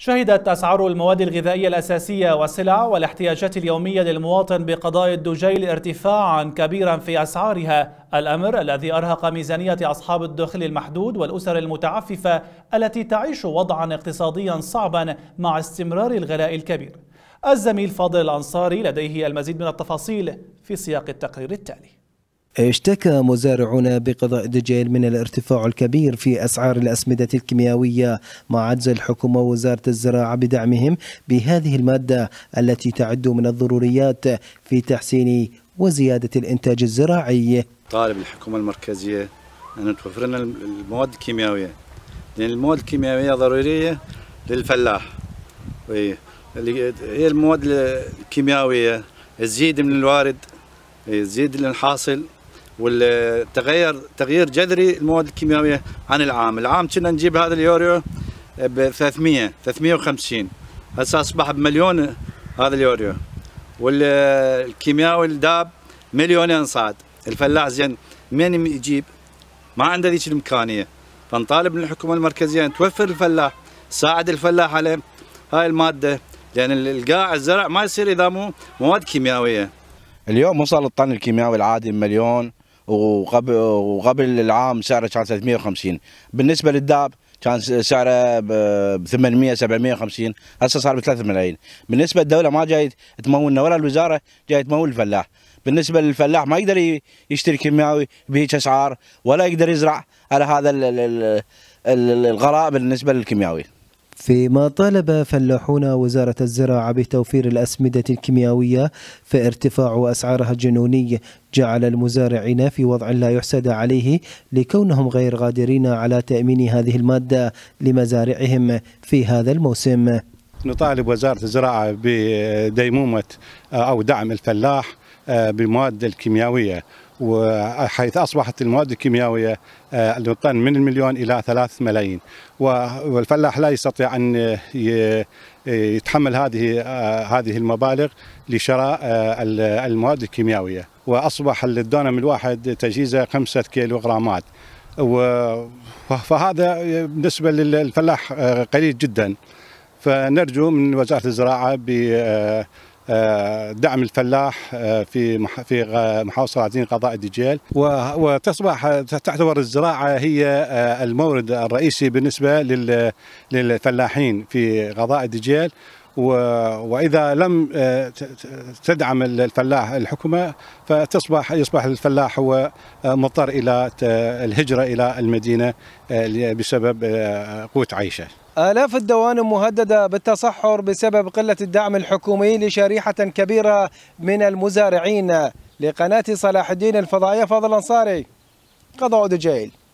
شهدت أسعار المواد الغذائية الأساسية والسلع والاحتياجات اليومية للمواطن بقضاء الدجيل ارتفاعا كبيرا في أسعارها الأمر الذي أرهق ميزانية أصحاب الدخل المحدود والأسر المتعففة التي تعيش وضعا اقتصاديا صعبا مع استمرار الغلاء الكبير الزميل فاضل الأنصاري لديه المزيد من التفاصيل في سياق التقرير التالي اشتكى مزارعون بقضاء دجيل من الارتفاع الكبير في أسعار الأسمدة الكيميائية مع عجز الحكومة ووزارة الزراعة بدعمهم بهذه المادة التي تعد من الضروريات في تحسين وزيادة الإنتاج الزراعي طالب الحكومة المركزية أن توفر لنا المواد الكيميائية لأن المواد الكيميائية ضرورية للفلاح هي المواد الكيميائية تزيد من الوارد تزيد من الحاصل والتغير تغيير جذري المواد الكيميائيه عن العام، العام كنا نجيب هذا اليوريو ب 300 350 هسه اصبح بمليون هذا اليوريو والكيمياوي الداب مليونين صعد الفلاح زين من يجيب؟ ما عنده ذيك الامكانيه فنطالب من الحكومه المركزيه ان توفر الفلاح تساعد الفلاح على هاي الماده لان القاع الزرع ما يصير اذا مو مواد كيميائيه اليوم وصل الطن الكيميائي العادي مليون وقبل وقبل العام سعره كان 350 بالنسبه للداب كان سعره ب 800 750 هسه صار ب 3 ملايين بالنسبه للدوله ما جاي تمولنا ولا الوزاره جاي تمول الفلاح بالنسبه للفلاح ما يقدر يشتري كيماوي بهيك اسعار ولا يقدر يزرع على هذا الغراء بالنسبه للكيماوي فيما طالب فلاحون وزارة الزراعة بتوفير الأسمدة الكيميائية فارتفاع أسعارها الجنوني جعل المزارعين في وضع لا يحسد عليه لكونهم غير قادرين على تأمين هذه المادة لمزارعهم في هذا الموسم نطالب وزارة الزراعة بديمومة أو دعم الفلاح آه، بمواد الكيميائية وحيث اصبحت المواد الكيميائيه آه، للطن من المليون الى ثلاث ملايين والفلاح لا يستطيع ان يتحمل هذه آه، هذه المبالغ لشراء آه، المواد الكيميائيه واصبح الدونم الواحد تجهيزه خمسة كيلوغرامات فهذا بالنسبه للفلاح قليل جدا فنرجو من وزاره الزراعه آه، دعم الفلاح آه، في في محافظه العزين قضاء الدجال وتصبح تعتبر الزراعه هي آه، المورد الرئيسي بالنسبه للفلاحين في قضاء الدجال واذا لم تدعم الفلاح الحكومه فتصبح يصبح الفلاح هو مضطر الى الهجره الى المدينه بسبب قوه عيشه آلاف الدوانم مهددة بالتصحر بسبب قلة الدعم الحكومي لشريحة كبيرة من المزارعين لقناة صلاح الدين الفضائية فضل أنصاري قضاء دجيل